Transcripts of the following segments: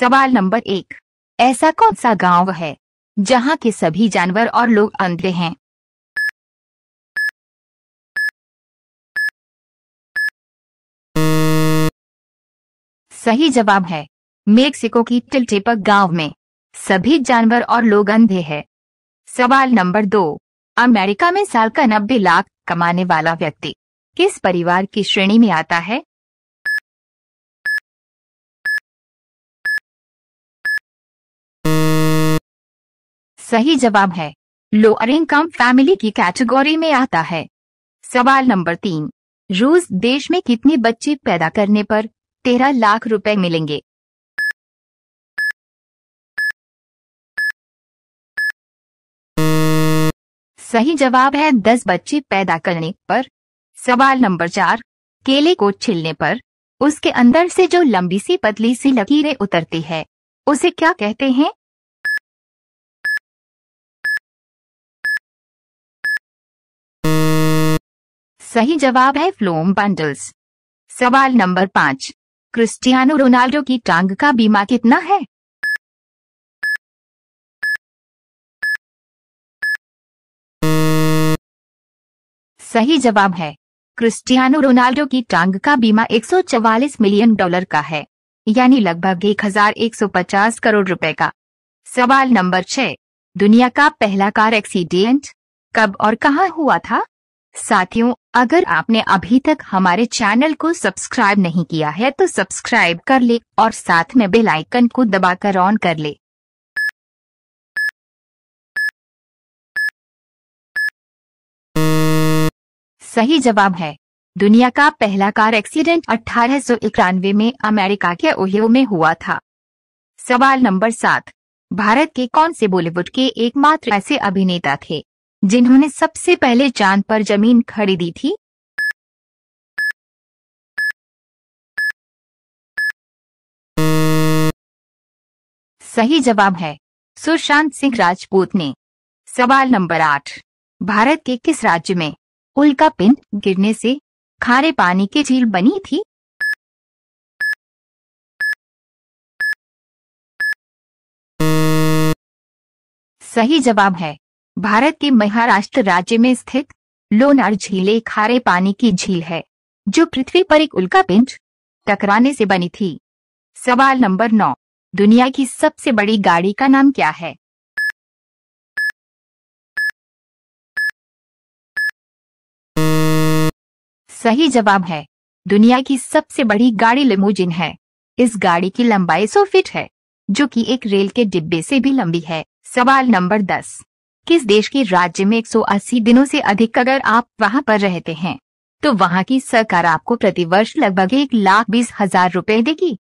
सवाल नंबर एक ऐसा कौन सा गांव है जहां के सभी जानवर और लोग अंधे हैं सही जवाब है मेक्सिको की टिलटेपक गांव में सभी जानवर और लोग अंधे हैं सवाल नंबर दो अमेरिका में साल का नब्बे लाख कमाने वाला व्यक्ति किस परिवार की श्रेणी में आता है सही जवाब है लोअर इनकम फैमिली की कैटेगरी में आता है सवाल नंबर तीन रूस देश में कितने बच्चे पैदा करने पर तेरह लाख रुपए मिलेंगे सही जवाब है दस बच्चे पैदा करने पर सवाल नंबर चार केले को छिलने पर उसके अंदर से जो लंबी सी पतली सी लकीरें उतरती है उसे क्या कहते हैं सही जवाब है फ्लोम बंडल्स सवाल नंबर पाँच क्रिस्टियानो रोनाल्डो की टांग का बीमा कितना है सही जवाब है क्रिस्टियानो रोनाल्डो की टांग का बीमा 144 मिलियन डॉलर का है यानी लगभग 1150 करोड़ रुपए का सवाल नंबर छह दुनिया का पहला कार एक्सीडेंट कब और कहां हुआ था साथियों अगर आपने अभी तक हमारे चैनल को सब्सक्राइब नहीं किया है तो सब्सक्राइब कर ले और साथ में बेल आइकन को दबाकर ऑन कर ले सही जवाब है दुनिया का पहला कार एक्सीडेंट अठारह में अमेरिका के ओहियो में हुआ था सवाल नंबर सात भारत के कौन से बॉलीवुड के एकमात्र ऐसे अभिनेता थे जिन्होंने सबसे पहले चांद पर जमीन खरीदी थी सही जवाब है सुशांत सिंह राजपूत ने सवाल नंबर आठ भारत के किस राज्य में उल्का पिंड गिरने से खारे पानी की झील बनी थी सही जवाब है भारत के महाराष्ट्र राज्य में स्थित लोनार झील एक खारे पानी की झील है जो पृथ्वी पर एक उल्का पिंच टकराने से बनी थी सवाल नंबर नौ दुनिया की सबसे बड़ी गाड़ी का नाम क्या है सही जवाब है दुनिया की सबसे बड़ी गाड़ी लिमोजिन है इस गाड़ी की लंबाई सौ फीट है जो कि एक रेल के डिब्बे से भी लंबी है सवाल नंबर दस किस देश के राज्य में 180 दिनों से अधिक अगर आप वहां पर रहते हैं तो वहां की सरकार आपको प्रतिवर्ष लगभग एक लाख बीस हजार रूपए देगी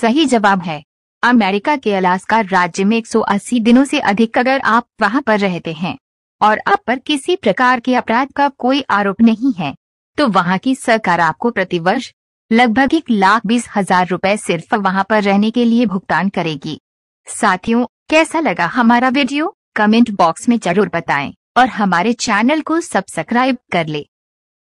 सही जवाब है अमेरिका के अलास्का राज्य में 180 दिनों से अधिक अगर आप वहां पर रहते हैं और आप पर किसी प्रकार के अपराध का कोई आरोप नहीं है तो वहां की सरकार आपको प्रतिवर्ष लगभग एक लाख बीस हजार रूपए सिर्फ वहाँ पर रहने के लिए भुगतान करेगी साथियों कैसा लगा हमारा वीडियो कमेंट बॉक्स में जरूर बताएं और हमारे चैनल को सब्सक्राइब कर ले